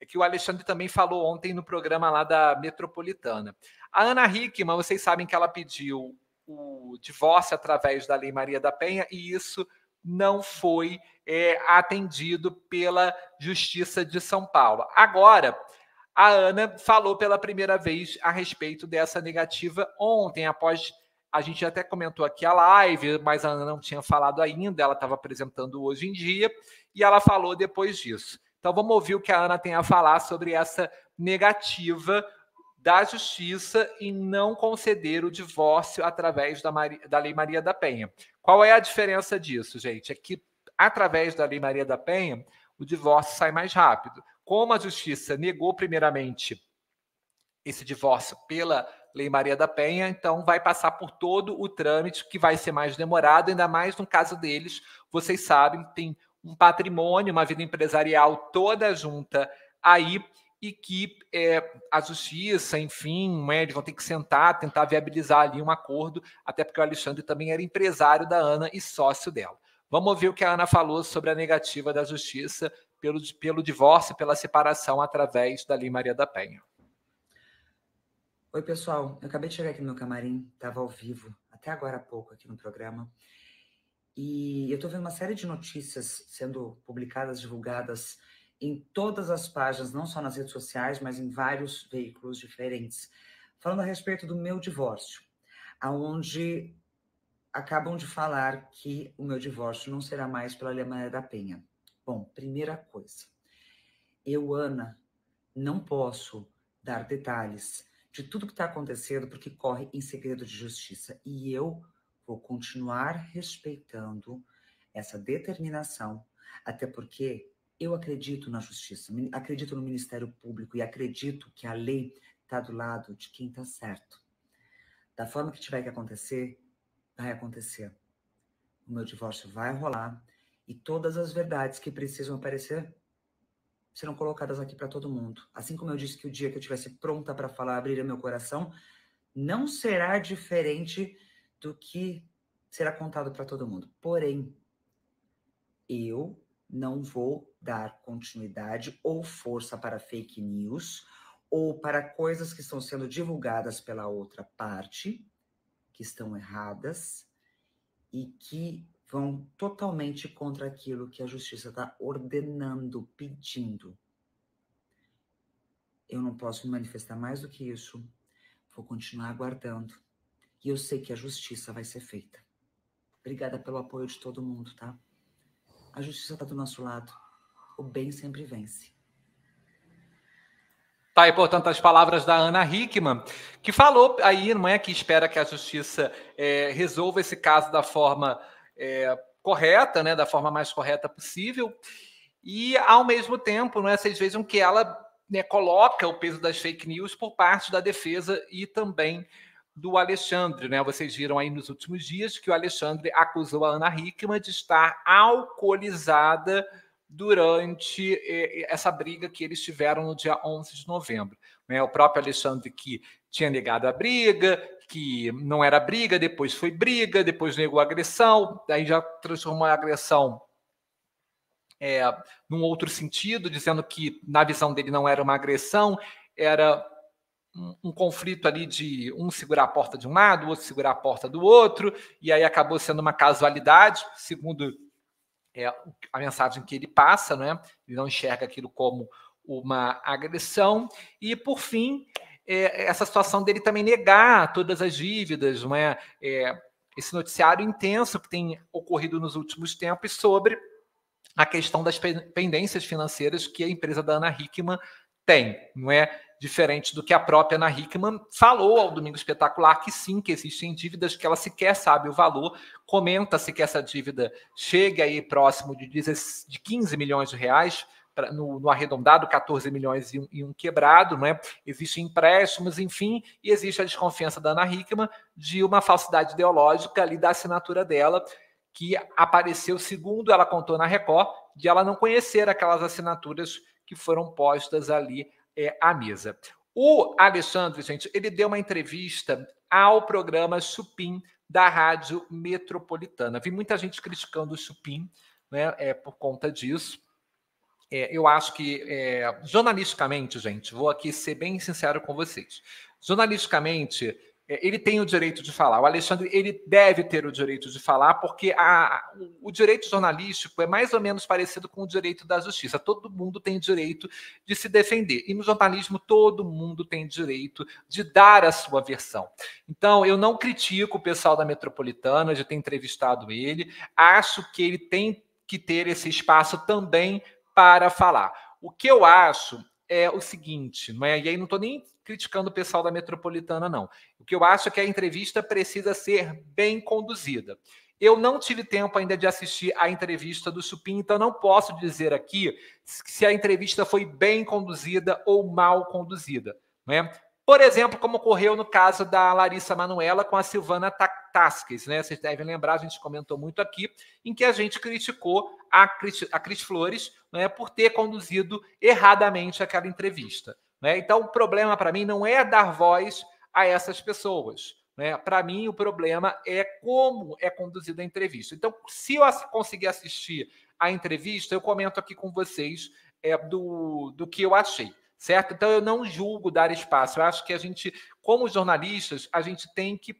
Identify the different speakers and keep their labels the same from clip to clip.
Speaker 1: é que o Alexandre também falou ontem no programa lá da Metropolitana. A Ana Hickman, vocês sabem que ela pediu o divórcio através da Lei Maria da Penha e isso não foi é, atendido pela Justiça de São Paulo. Agora, a Ana falou pela primeira vez a respeito dessa negativa ontem, após a gente até comentou aqui a live, mas a Ana não tinha falado ainda, ela estava apresentando hoje em dia, e ela falou depois disso. Então vamos ouvir o que a Ana tem a falar sobre essa negativa da justiça em não conceder o divórcio através da, Maria, da Lei Maria da Penha. Qual é a diferença disso, gente? É que através da Lei Maria da Penha, o divórcio sai mais rápido. Como a justiça negou primeiramente esse divórcio pela Lei Maria da Penha, então vai passar por todo o trâmite que vai ser mais demorado, ainda mais no caso deles, vocês sabem, tem um patrimônio, uma vida empresarial toda junta aí e que é, a justiça, enfim, eles vão ter que sentar, tentar viabilizar ali um acordo, até porque o Alexandre também era empresário da Ana e sócio dela. Vamos ouvir o que a Ana falou sobre a negativa da justiça pelo, pelo divórcio, pela separação através da Lei Maria da
Speaker 2: Penha. Oi, pessoal. Eu acabei de chegar aqui no meu camarim, estava ao vivo até agora há pouco aqui no programa. E eu estou vendo uma série de notícias sendo publicadas, divulgadas em todas as páginas, não só nas redes sociais, mas em vários veículos diferentes, falando a respeito do meu divórcio, aonde acabam de falar que o meu divórcio não será mais pela Alemanha da Penha. Bom, primeira coisa, eu, Ana, não posso dar detalhes de tudo que está acontecendo porque corre em segredo de justiça. E eu Vou continuar respeitando essa determinação, até porque eu acredito na justiça, acredito no Ministério Público e acredito que a lei está do lado de quem está certo. Da forma que tiver que acontecer, vai acontecer. O meu divórcio vai rolar e todas as verdades que precisam aparecer serão colocadas aqui para todo mundo. Assim como eu disse que o dia que eu estivesse pronta para falar, abriria meu coração, não será diferente do que será contado para todo mundo. Porém, eu não vou dar continuidade ou força para fake news ou para coisas que estão sendo divulgadas pela outra parte, que estão erradas e que vão totalmente contra aquilo que a justiça está ordenando, pedindo. Eu não posso me manifestar mais do que isso. Vou continuar aguardando e eu sei que a justiça vai ser feita. Obrigada pelo apoio de todo mundo, tá? A justiça está do nosso lado. O bem sempre vence.
Speaker 1: Tá aí, portanto, as palavras da Ana Hickman, que falou aí, não é, que espera que a justiça é, resolva esse caso da forma é, correta, né, da forma mais correta possível. E, ao mesmo tempo, não é, vocês vejam que ela né, coloca o peso das fake news por parte da defesa e também do Alexandre, né? Vocês viram aí nos últimos dias que o Alexandre acusou a Ana Hickman de estar alcoolizada durante eh, eh, essa briga que eles tiveram no dia 11 de novembro. Né? O próprio Alexandre que tinha negado a briga, que não era briga, depois foi briga, depois negou agressão, daí já transformou a agressão é, num outro sentido, dizendo que na visão dele não era uma agressão, era um, um, conflito ali de um segurar a porta de um lado, o outro segurar a porta do outro, e aí acabou sendo uma casualidade, segundo é, a mensagem que ele passa, né? ele não enxerga aquilo como uma agressão, e por fim, é, essa situação dele também negar todas as dívidas, não é? é esse noticiário intenso que tem ocorrido nos últimos tempos sobre a questão das pendências financeiras que a empresa da Ana Hickman tem, não é? diferente do que a própria Ana Hickman falou ao Domingo Espetacular, que sim, que existem dívidas que ela sequer sabe o valor, comenta-se que essa dívida chega aí próximo de 15 milhões de reais, no, no, arredondado, 14 milhões e um, e um quebrado, não é? Existem empréstimos, enfim, e existe a desconfiança da Ana Hickman de uma falsidade ideológica ali da assinatura dela, que apareceu, segundo ela contou na Record, de ela não conhecer aquelas assinaturas que foram postas ali é, à mesa. O Alessandro, gente, ele deu uma entrevista ao programa Supim da Rádio Metropolitana. Vi muita gente criticando o Supim né, é, por conta disso. É, eu acho que, é, jornalisticamente, gente, vou aqui ser bem sincero com vocês. Jornalisticamente, é, ele tem o direito de falar. O Alexandre ele deve ter o direito de falar, porque a, o direito jornalístico é mais ou menos parecido com o direito da justiça. Todo mundo tem direito de se defender. E no jornalismo, todo mundo tem direito de dar a sua versão. Então, eu não critico o pessoal da metropolitana de ter entrevistado ele. Acho que ele tem que ter esse espaço também para falar. O que eu acho é o seguinte, não é? e aí não estou nem criticando o pessoal da metropolitana, não. O que eu acho é que a entrevista precisa ser bem conduzida. Eu não tive tempo ainda de assistir a entrevista do Chupim, então não posso dizer aqui se a entrevista foi bem conduzida ou mal conduzida. Não é? Por exemplo, como ocorreu no caso da Larissa Manuela com a Silvana Tasques, né? Vocês devem lembrar, a gente comentou muito aqui, em que a gente criticou a Cris, a Cris Flores né, por ter conduzido erradamente aquela entrevista. Né? Então, o problema para mim não é dar voz a essas pessoas. Né? Para mim, o problema é como é conduzida a entrevista. Então, se eu conseguir assistir a entrevista, eu comento aqui com vocês é, do, do que eu achei certo? Então eu não julgo dar espaço. Eu acho que a gente, como jornalistas, a gente tem que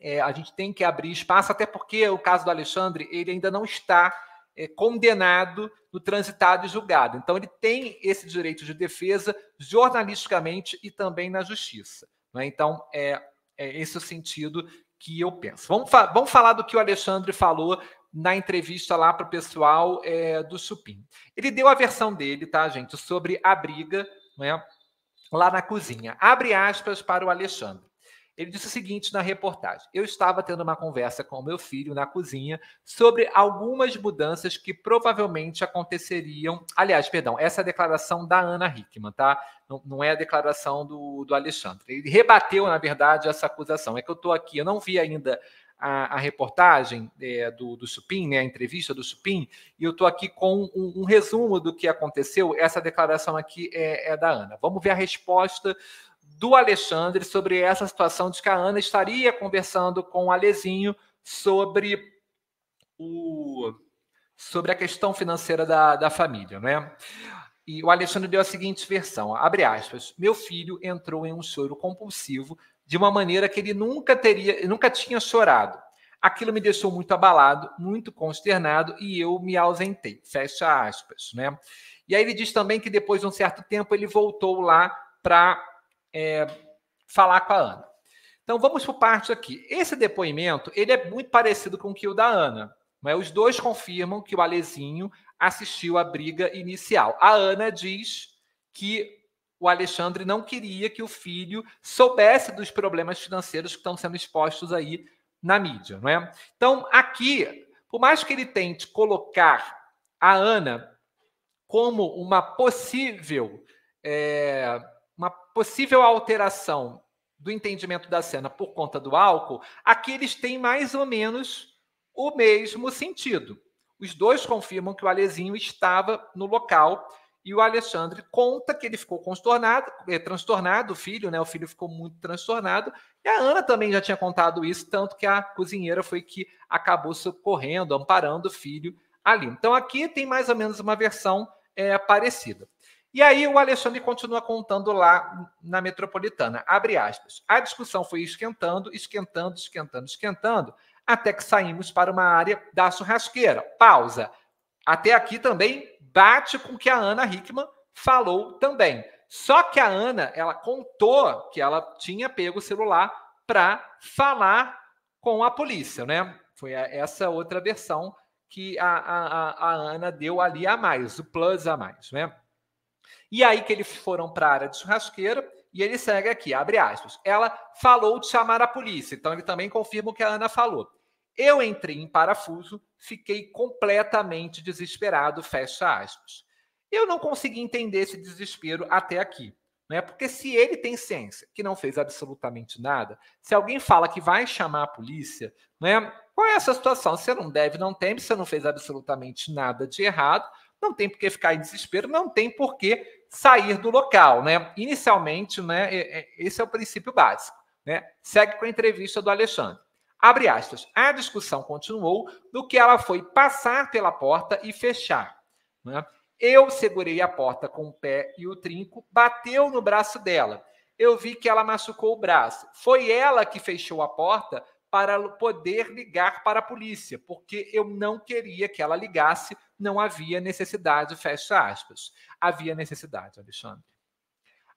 Speaker 1: é, a gente tem que abrir espaço, até porque o caso do Alexandre ele ainda não está é, condenado no transitado e julgado. Então, ele tem esse direito de defesa jornalisticamente e também na justiça. Né? Então, é, é esse o sentido que eu penso. Vamos, fa vamos falar do que o Alexandre falou na entrevista lá para o pessoal é, do Supim. Ele deu a versão dele, tá, gente, sobre a briga né, lá na cozinha. Abre aspas para o Alexandre. Ele disse o seguinte na reportagem: Eu estava tendo uma conversa com meu filho na cozinha sobre algumas mudanças que provavelmente aconteceriam. Aliás, perdão, essa é a declaração da Ana Hickman, tá? Não, não é a declaração do, do Alexandre. Ele rebateu, na verdade, essa acusação. É que eu estou aqui, eu não vi ainda a, a reportagem é, do, do Supim, né, a entrevista do Supim, e eu estou aqui com um, um, resumo do que aconteceu. Essa declaração aqui é, é da Ana. Vamos ver a resposta do Alexandre sobre essa situação de que a Ana estaria conversando com o Alezinho sobre o sobre a questão financeira da, da família, né? E o Alexandre deu a seguinte versão, abre aspas, meu filho entrou em um choro compulsivo de uma maneira que ele nunca teria, nunca tinha chorado. Aquilo me deixou muito abalado, muito consternado e eu me ausentei. Fecha aspas, né? E aí ele diz também que depois de um certo tempo ele voltou lá para é, falar com a Ana. Então vamos por partes aqui. Esse depoimento ele é muito parecido com o que o da Ana. Mas né? Os dois confirmam que o Alezinho assistiu à briga inicial. A Ana diz que o Alexandre não queria que o filho soubesse dos problemas financeiros que estão sendo expostos aí na mídia, não é? Então, aqui, por mais que ele tente colocar a Ana como uma possível é, uma possível alteração do entendimento da cena por conta do álcool, aqui eles têm mais ou menos o mesmo sentido. Os dois confirmam que o Alezinho estava no local e o Alexandre conta que ele ficou transtornado, é, transtornado, o filho, né? O filho ficou muito transtornado. E a Ana também já tinha contado isso, tanto que a cozinheira foi que acabou socorrendo, amparando o filho ali. Então aqui tem mais ou menos uma versão é, parecida. E aí o Alexandre continua contando lá na metropolitana, abre aspas. A discussão foi esquentando, esquentando, esquentando, esquentando, até que saímos para uma área da churrasqueira. Pausa. Até aqui também bate com o que a Ana Hickman falou também. Só que a Ana, ela contou que ela tinha pego o celular para falar com a polícia, né? Foi essa outra versão que a, a, a, Ana deu ali a mais, o plus a mais, né? E aí que eles foram para a área de churrasqueira e ele segue aqui, abre aspas. Ela falou de chamar a polícia, então ele também confirma o que a Ana falou. Eu entrei em parafuso, fiquei completamente desesperado, fecha aspas. Eu não consegui entender esse desespero até aqui. Né? Porque se ele tem ciência que não fez absolutamente nada, se alguém fala que vai chamar a polícia, né? qual é essa situação? Você não deve, não tem. você não fez absolutamente nada de errado, não tem por que ficar em desespero, não tem por que sair do local. Né? Inicialmente, né, é, é, esse é o princípio básico. Né? Segue com a entrevista do Alexandre. Abre aspas. A discussão continuou no que ela foi passar pela porta e fechar. Né? Eu segurei a porta com o pé e o trinco, bateu no braço dela. Eu vi que ela machucou o braço. Foi ela que fechou a porta para poder ligar para a polícia, porque eu não queria que ela ligasse, não havia necessidade, fecha aspas. Havia necessidade, Alexandre.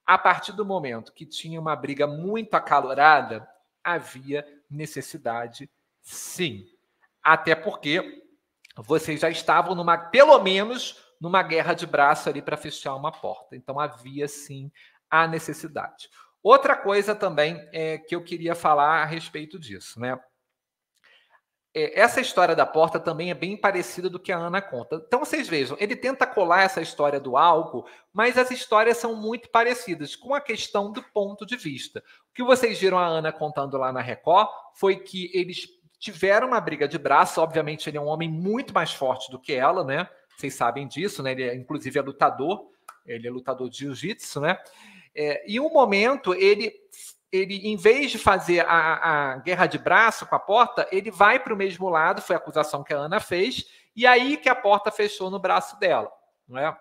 Speaker 1: A partir do momento que tinha uma briga muito acalorada, havia necessidade, sim. Até porque vocês já estavam numa, pelo menos, numa guerra de braço ali para fechar uma porta. Então havia sim a necessidade. Outra coisa também é que eu queria falar a respeito disso, né? É, essa história da porta também é bem parecida do que a Ana conta. Então vocês vejam, ele tenta colar essa história do álcool, mas as histórias são muito parecidas com a questão do ponto de vista. O que vocês viram a Ana contando lá na Record foi que eles tiveram uma briga de braço, obviamente ele é um homem muito mais forte do que ela, né? Vocês sabem disso, né? Ele é, inclusive é lutador, ele é lutador de jiu-jitsu, né? É, e um momento ele ele, em vez de fazer a, a guerra de braço com a porta, ele vai para o mesmo lado, foi a acusação que a Ana fez, e aí que a porta fechou no braço dela, não é?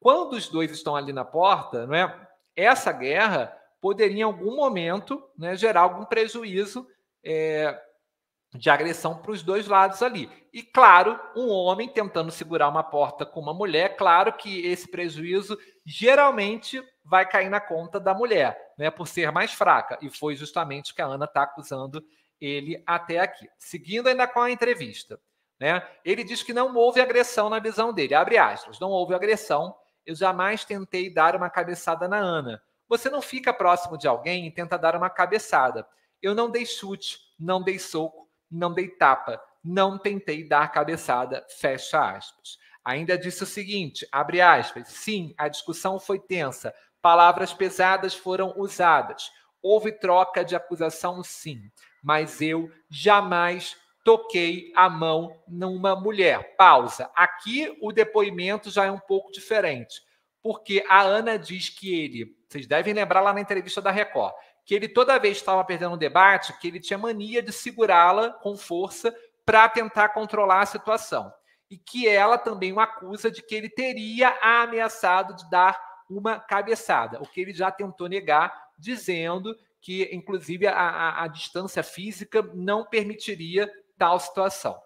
Speaker 1: Quando os dois estão ali na porta, não é? Essa guerra poderia, em algum momento, né, gerar algum prejuízo é, de agressão para os dois lados ali. E claro, um homem tentando segurar uma porta com uma mulher, claro que esse prejuízo geralmente vai cair na conta da mulher, né, por ser mais fraca. E foi justamente que a Ana está acusando ele até aqui. Seguindo ainda com a entrevista, né, ele diz que não houve agressão na visão dele. Abre aspas, não houve agressão. Eu jamais tentei dar uma cabeçada na Ana. Você não fica próximo de alguém e tenta dar uma cabeçada. Eu não dei chute, não dei soco, não dei tapa, não tentei dar cabeçada, fecha aspas. Ainda disse o seguinte, abre aspas, sim, a discussão foi tensa, Palavras pesadas foram usadas. Houve troca de acusação, sim, mas eu jamais toquei a mão numa mulher. Pausa. Aqui o depoimento já é um pouco diferente, porque a Ana diz que ele, vocês devem lembrar lá na entrevista da Record, que ele toda vez estava perdendo um debate, que ele tinha mania de segurá-la com força para tentar controlar a situação. E que ela também o acusa de que ele teria ameaçado de dar uma cabeçada, o que ele já tentou negar, dizendo que, inclusive, a, a, a distância física não permitiria tal situação.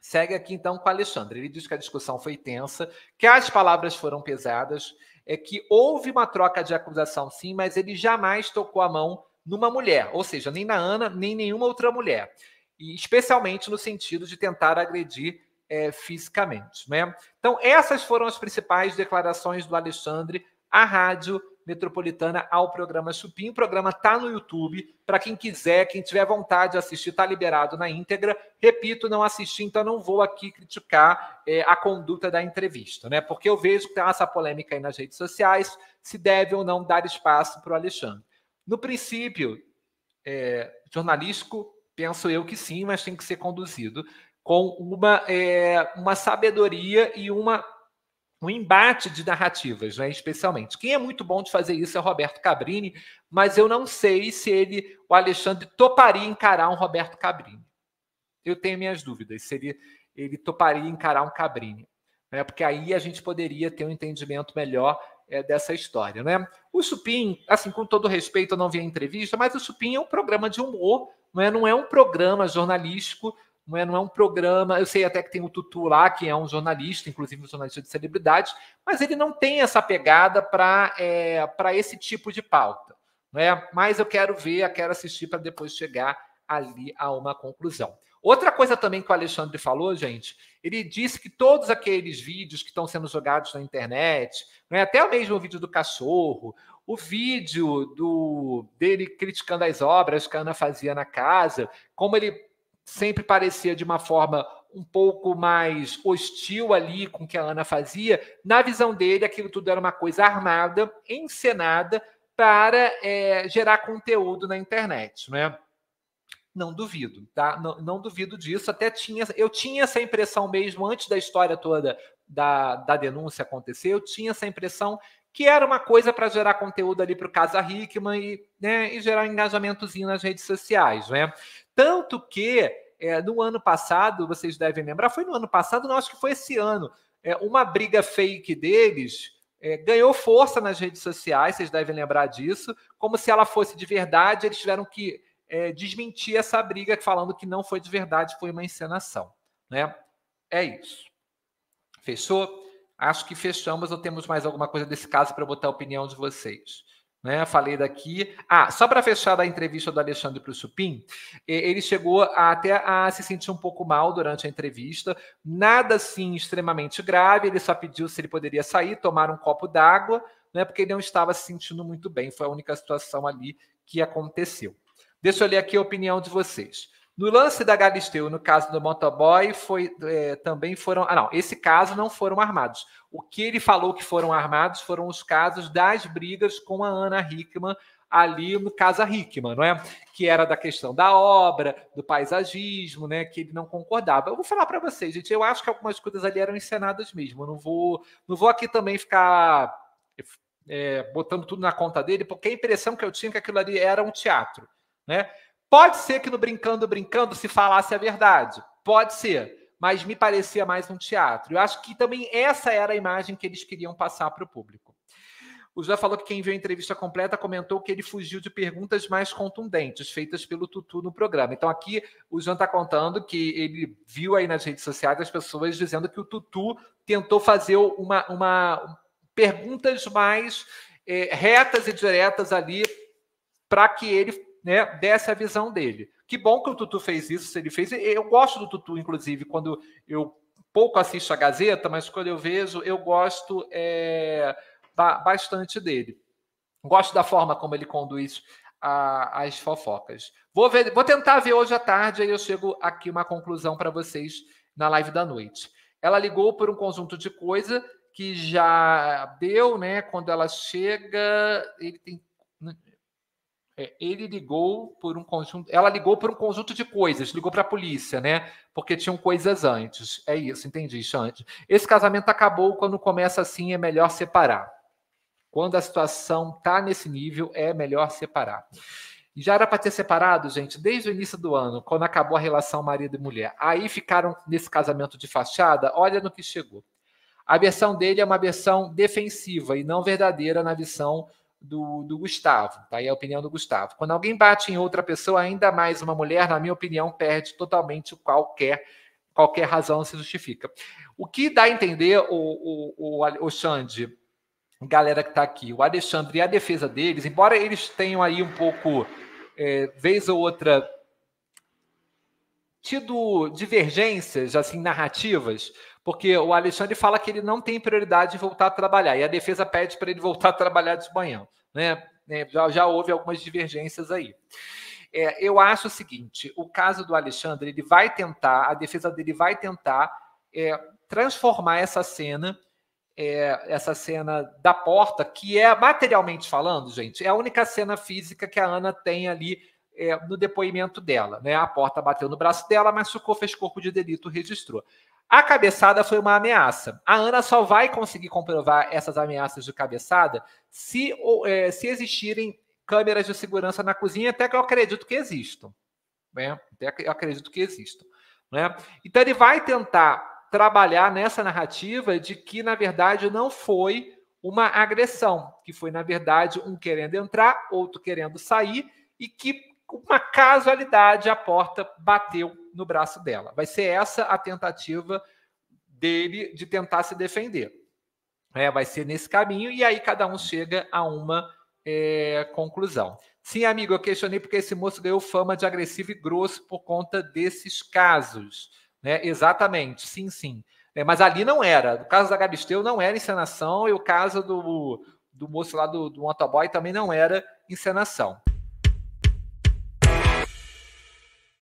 Speaker 1: Segue aqui então com o Alexandre. Ele diz que a discussão foi tensa, que as palavras foram pesadas, é que houve uma troca de acusação, sim, mas ele jamais tocou a mão numa mulher, ou seja, nem na Ana, nem nenhuma outra mulher. E especialmente no sentido de tentar agredir é, fisicamente. Né? Então, essas foram as principais declarações do Alexandre à Rádio Metropolitana ao programa Chupim. O programa está no YouTube. Para quem quiser, quem tiver vontade de assistir, está liberado na íntegra. Repito, não assisti, então não vou aqui criticar é, a conduta da entrevista, né? Porque eu vejo que tem essa polêmica aí nas redes sociais, se deve ou não dar espaço para o Alexandre. No princípio é, jornalístico, penso eu que sim, mas tem que ser conduzido com uma, é, uma sabedoria e uma um embate de narrativas, né, especialmente. Quem é muito bom de fazer isso é o Roberto Cabrini, mas eu não sei se ele, o Alexandre, toparia encarar um Roberto Cabrini. Eu tenho minhas dúvidas se ele, ele toparia encarar um Cabrini, né, porque aí a gente poderia ter um entendimento melhor é, dessa história. Né? O Supim, assim, com todo respeito, eu não vi a entrevista, mas o Supim é um programa de humor, não é, não é um programa jornalístico não é, não é um programa. Eu sei até que tem o Tutu lá, que é um jornalista, inclusive um jornalista de celebridades, mas ele não tem essa pegada para é, esse tipo de pauta. Não é? Mas eu quero ver, quero assistir para depois chegar ali a uma conclusão. Outra coisa também que o Alexandre falou, gente, ele disse que todos aqueles vídeos que estão sendo jogados na internet, é? até o mesmo vídeo do cachorro, o vídeo do dele criticando as obras que a Ana fazia na casa, como ele sempre parecia de uma forma um pouco mais hostil ali com o que a Ana fazia, na visão dele, aquilo tudo era uma coisa armada, encenada, para é, gerar conteúdo na internet, né? Não duvido, tá? Não, não, duvido disso. Até tinha, eu tinha essa impressão mesmo antes da história toda da, da denúncia acontecer. Eu tinha essa impressão que era uma coisa para gerar conteúdo ali para o Casa Hickman e, né, e gerar engajamentozinho nas redes sociais. Né? Tanto que é, no ano passado, vocês devem lembrar, foi no ano passado, não acho que foi esse ano, é, uma briga fake deles é, ganhou força nas redes sociais, vocês devem lembrar disso, como se ela fosse de verdade, eles tiveram que é, desmentir essa briga falando que não foi de verdade, foi uma encenação. Né? É isso. Fechou? Acho que fechamos ou temos mais alguma coisa desse caso para botar a opinião de vocês. Né? Falei daqui. Ah, só para fechar da entrevista do Alexandre para o ele chegou até a se sentir um pouco mal durante a entrevista. Nada assim extremamente grave, ele só pediu se ele poderia sair, tomar um copo d'água, né? porque ele não estava se sentindo muito bem. Foi a única situação ali que aconteceu. Deixa eu ler aqui a opinião de vocês. No lance da Galisteu, no caso do motoboy, foi, é, também foram. Ah, não, esse caso não foram armados. O que ele falou que foram armados foram os casos das brigas com a Ana Hickman ali no Casa Hickman, não é? Que era da questão da obra, do paisagismo, né? Que ele não concordava. Eu vou falar para vocês, gente. Eu acho que algumas coisas ali eram encenadas mesmo. Eu não vou, não vou aqui também ficar é, botando tudo na conta dele, porque a impressão que eu tinha é que aquilo ali era um teatro, né? Pode ser que no Brincando, Brincando se falasse a verdade. Pode ser. Mas me parecia mais um teatro. Eu acho que também essa era a imagem que eles queriam passar para o público. O João falou que quem viu a entrevista completa comentou que ele fugiu de perguntas mais contundentes feitas pelo Tutu no programa. Então aqui o João está contando que ele viu aí nas redes sociais as pessoas dizendo que o Tutu tentou fazer uma, uma perguntas mais é, retas e diretas ali para que ele né, dessa visão dele. Que bom que o Tutu fez isso, ele fez. Eu gosto do Tutu, inclusive, quando eu pouco assisto a Gazeta, mas quando eu vejo, eu gosto é, bastante dele. Gosto da forma como ele conduz a, as fofocas. Vou, ver, vou tentar ver hoje à tarde, aí eu chego aqui uma conclusão para vocês na live da noite. Ela ligou por um conjunto de coisa que já deu, né? Quando ela chega, ele tem é, ele ligou por um conjunto, ela ligou por um conjunto de coisas, ligou para a polícia, né? Porque tinham coisas antes. É isso, entendi, Xande. Esse casamento acabou quando começa assim, é melhor separar. Quando a situação tá nesse nível, é melhor separar. Já era para ter separado, gente, desde o início do ano, quando acabou a relação marido e mulher. Aí ficaram nesse casamento de fachada, olha no que chegou. A versão dele é uma versão defensiva e não verdadeira na versão do, do Gustavo, tá a opinião do Gustavo. Quando alguém bate em outra pessoa, ainda mais uma mulher, na minha opinião, perde totalmente qualquer qualquer razão se justifica. O que dá a entender, o, o, o, o Xande, galera que está aqui, o Alexandre e a defesa deles, embora eles tenham aí um pouco, é, vez ou outra, tido divergências assim narrativas, porque o Alexandre fala que ele não tem prioridade em voltar a trabalhar, e a defesa pede para ele voltar a trabalhar de manhã. Né? É, já, já houve algumas divergências aí. É, eu acho o seguinte: o caso do Alexandre, ele vai tentar, a defesa dele vai tentar é, transformar essa cena, é, essa cena da porta, que é materialmente falando, gente, é a única cena física que a Ana tem ali é, no depoimento dela. Né? A porta bateu no braço dela, mas machucou, fez corpo de delito, registrou. A cabeçada foi uma ameaça. A Ana só vai conseguir comprovar essas ameaças de cabeçada se, é, se existirem câmeras de segurança na cozinha, até que eu acredito que existam. Né? Até que eu acredito que existam. Né? Então ele vai tentar trabalhar nessa narrativa de que, na verdade, não foi uma agressão, que foi, na verdade, um querendo entrar, outro querendo sair, e que uma casualidade a porta bateu no braço dela. Vai ser essa a tentativa dele de tentar se defender. É, vai ser nesse caminho, e aí cada um chega a uma é, conclusão. Sim, amigo, eu questionei porque esse moço ganhou fama de agressivo e grosso por conta desses casos. Né? Exatamente, sim, sim. É, mas ali não era. O caso da Gabisteu não era encenação, e o caso do, do moço lá do, do motoboy também não era encenação.